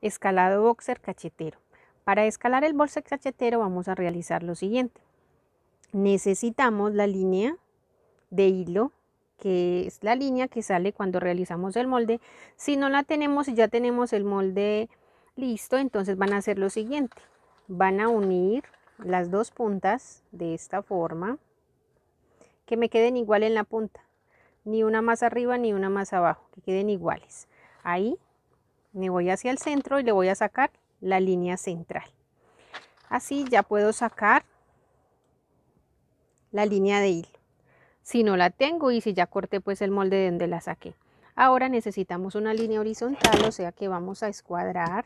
Escalado boxer cachetero. Para escalar el boxer cachetero vamos a realizar lo siguiente. Necesitamos la línea de hilo, que es la línea que sale cuando realizamos el molde. Si no la tenemos y ya tenemos el molde listo, entonces van a hacer lo siguiente. Van a unir las dos puntas de esta forma, que me queden igual en la punta. Ni una más arriba ni una más abajo, que queden iguales. Ahí me voy hacia el centro y le voy a sacar la línea central. Así ya puedo sacar la línea de hilo. Si no la tengo y si ya corté pues el molde de donde la saqué. Ahora necesitamos una línea horizontal, o sea que vamos a escuadrar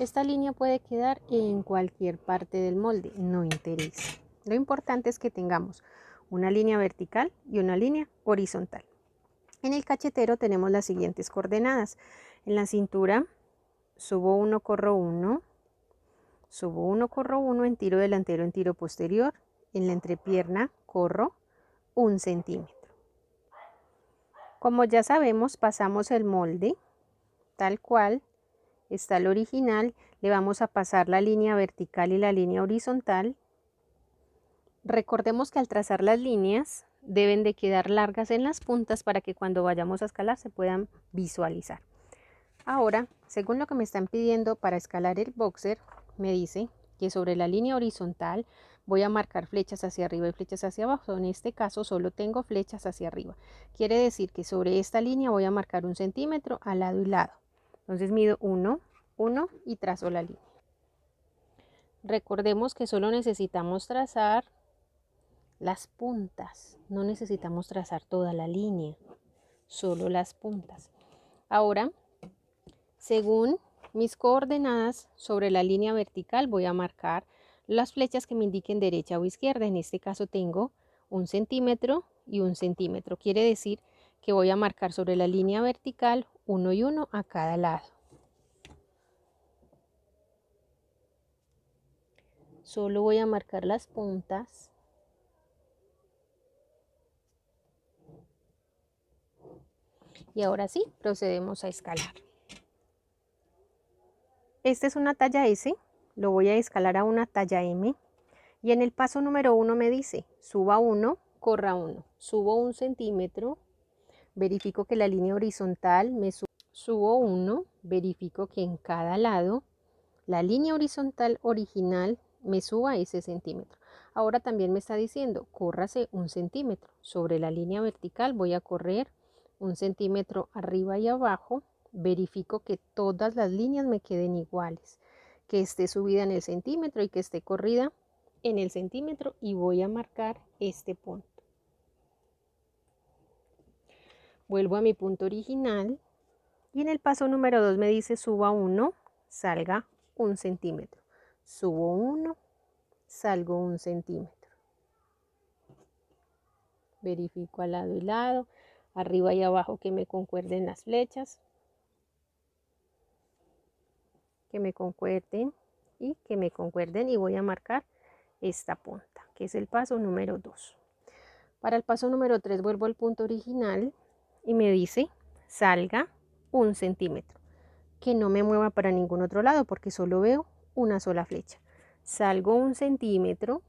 Esta línea puede quedar en cualquier parte del molde, no interesa. Lo importante es que tengamos una línea vertical y una línea horizontal. En el cachetero tenemos las siguientes coordenadas. En la cintura subo 1, corro 1, subo 1, corro 1 en tiro delantero, en tiro posterior. En la entrepierna corro un centímetro. Como ya sabemos, pasamos el molde tal cual está el original, le vamos a pasar la línea vertical y la línea horizontal. Recordemos que al trazar las líneas deben de quedar largas en las puntas para que cuando vayamos a escalar se puedan visualizar. Ahora, según lo que me están pidiendo para escalar el boxer, me dice que sobre la línea horizontal voy a marcar flechas hacia arriba y flechas hacia abajo. En este caso solo tengo flechas hacia arriba. Quiere decir que sobre esta línea voy a marcar un centímetro al lado y lado. Entonces mido 1, 1 y trazo la línea. Recordemos que solo necesitamos trazar las puntas, no necesitamos trazar toda la línea, solo las puntas. Ahora, según mis coordenadas sobre la línea vertical, voy a marcar las flechas que me indiquen derecha o izquierda. En este caso tengo un centímetro y un centímetro. Quiere decir que voy a marcar sobre la línea vertical uno y uno a cada lado. Solo voy a marcar las puntas. Y ahora sí, procedemos a escalar. Esta es una talla S, lo voy a escalar a una talla M. Y en el paso número uno me dice, suba uno, corra uno Subo un centímetro, verifico que la línea horizontal me subo uno, verifico que en cada lado la línea horizontal original me suba ese centímetro. Ahora también me está diciendo, córrase un centímetro. Sobre la línea vertical voy a correr un centímetro arriba y abajo. Verifico que todas las líneas me queden iguales, que esté subida en el centímetro y que esté corrida en el centímetro y voy a marcar este punto. Vuelvo a mi punto original y en el paso número 2 me dice suba 1, salga un centímetro. Subo 1, salgo un centímetro. Verifico al lado y lado, arriba y abajo que me concuerden las flechas. Que me concuerden y que me concuerden y voy a marcar esta punta, que es el paso número 2. Para el paso número 3 vuelvo al punto original y me dice salga un centímetro, que no me mueva para ningún otro lado porque solo veo una sola flecha. Salgo un centímetro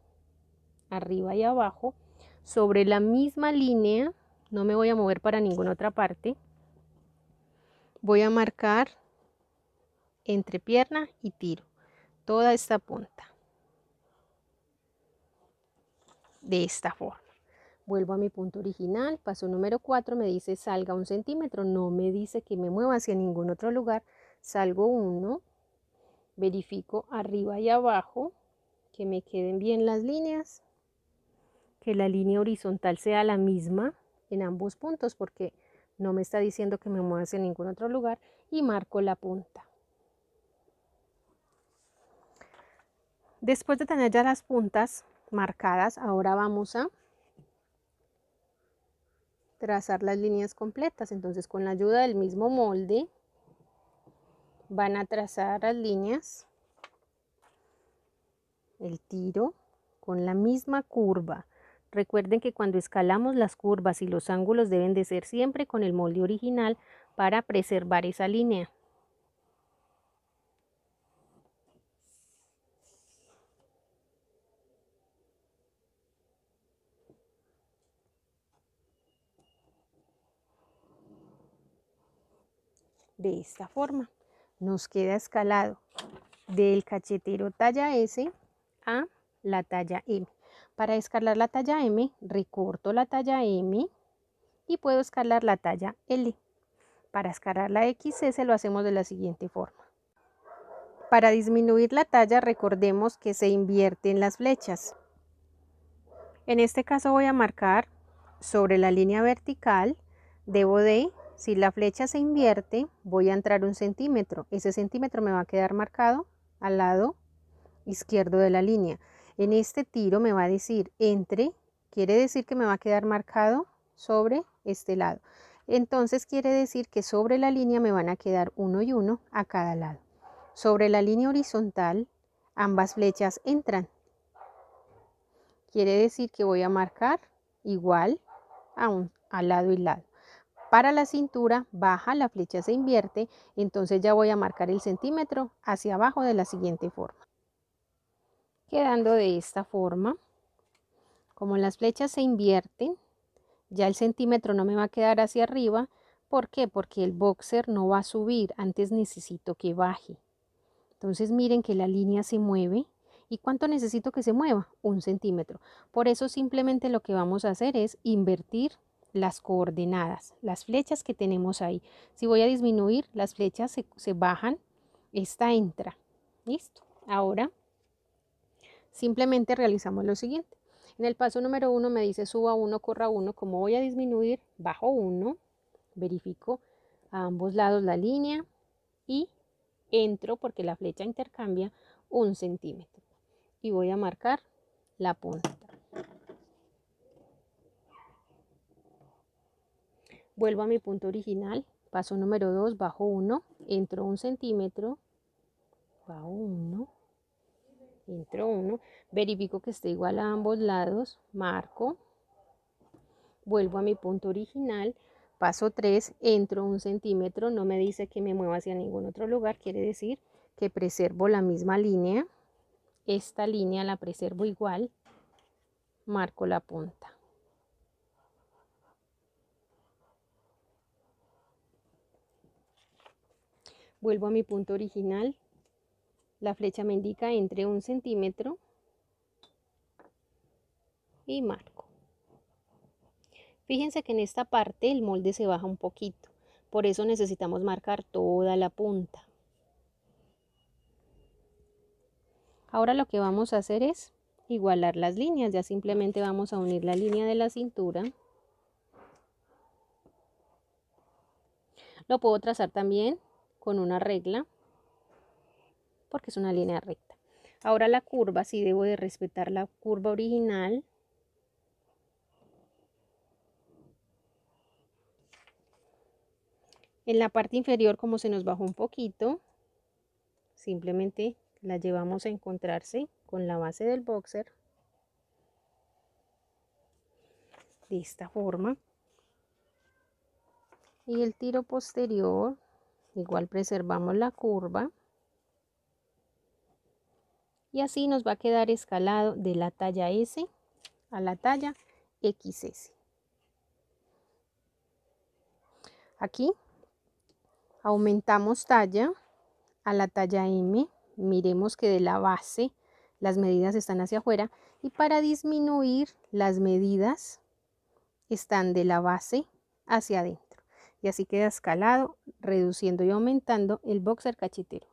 arriba y abajo sobre la misma línea, no me voy a mover para ninguna otra parte. Voy a marcar entre pierna y tiro toda esta punta de esta forma. Vuelvo a mi punto original, paso número 4, me dice salga un centímetro, no me dice que me mueva hacia ningún otro lugar, salgo uno, verifico arriba y abajo que me queden bien las líneas, que la línea horizontal sea la misma en ambos puntos porque no me está diciendo que me mueva hacia ningún otro lugar y marco la punta. Después de tener ya las puntas marcadas, ahora vamos a trazar las líneas completas. Entonces con la ayuda del mismo molde van a trazar las líneas, el tiro con la misma curva. Recuerden que cuando escalamos las curvas y los ángulos deben de ser siempre con el molde original para preservar esa línea. de esta forma. Nos queda escalado del cachetero talla S a la talla M. Para escalar la talla M, recorto la talla M y puedo escalar la talla L. Para escalar la XS lo hacemos de la siguiente forma. Para disminuir la talla recordemos que se invierten las flechas. En este caso voy a marcar sobre la línea vertical, debo de si la flecha se invierte, voy a entrar un centímetro. Ese centímetro me va a quedar marcado al lado izquierdo de la línea. En este tiro me va a decir entre, quiere decir que me va a quedar marcado sobre este lado. Entonces quiere decir que sobre la línea me van a quedar uno y uno a cada lado. Sobre la línea horizontal ambas flechas entran. Quiere decir que voy a marcar igual a un, al lado y lado. Para la cintura baja, la flecha se invierte, entonces ya voy a marcar el centímetro hacia abajo de la siguiente forma. Quedando de esta forma, como las flechas se invierten, ya el centímetro no me va a quedar hacia arriba. ¿Por qué? Porque el boxer no va a subir, antes necesito que baje. Entonces miren que la línea se mueve. ¿Y cuánto necesito que se mueva? Un centímetro. Por eso simplemente lo que vamos a hacer es invertir las coordenadas, las flechas que tenemos ahí. Si voy a disminuir, las flechas se, bajan, esta entra. Listo. Ahora, simplemente realizamos lo siguiente. En el paso número uno me dice suba 1, corra 1. Como voy a disminuir, bajo 1, verifico a ambos lados la línea y entro porque la flecha intercambia un centímetro. Y voy a marcar la punta. Vuelvo a mi punto original, paso número 2, bajo 1, entro un centímetro, bajo 1, entro 1, verifico que esté igual a ambos lados, marco, vuelvo a mi punto original, paso 3, entro un centímetro, no me dice que me mueva hacia ningún otro lugar, quiere decir que preservo la misma línea, esta línea la preservo igual, marco la punta. Vuelvo a mi punto original. La flecha me indica entre un centímetro y marco. Fíjense que en esta parte el molde se baja un poquito, por eso necesitamos marcar toda la punta. Ahora lo que vamos a hacer es igualar las líneas, ya simplemente vamos a unir la línea de la cintura. Lo puedo trazar también con una regla porque es una línea recta. Ahora la curva, si debo de respetar la curva original. En la parte inferior, como se nos bajó un poquito, simplemente la llevamos a encontrarse con la base del boxer. De esta forma. Y el tiro posterior Igual preservamos la curva. Y así nos va a quedar escalado de la talla S a la talla XS. Aquí aumentamos talla a la talla M. Miremos que de la base las medidas están hacia afuera y para disminuir las medidas están de la base hacia adentro y así queda escalado, reduciendo y aumentando el boxer cachetero.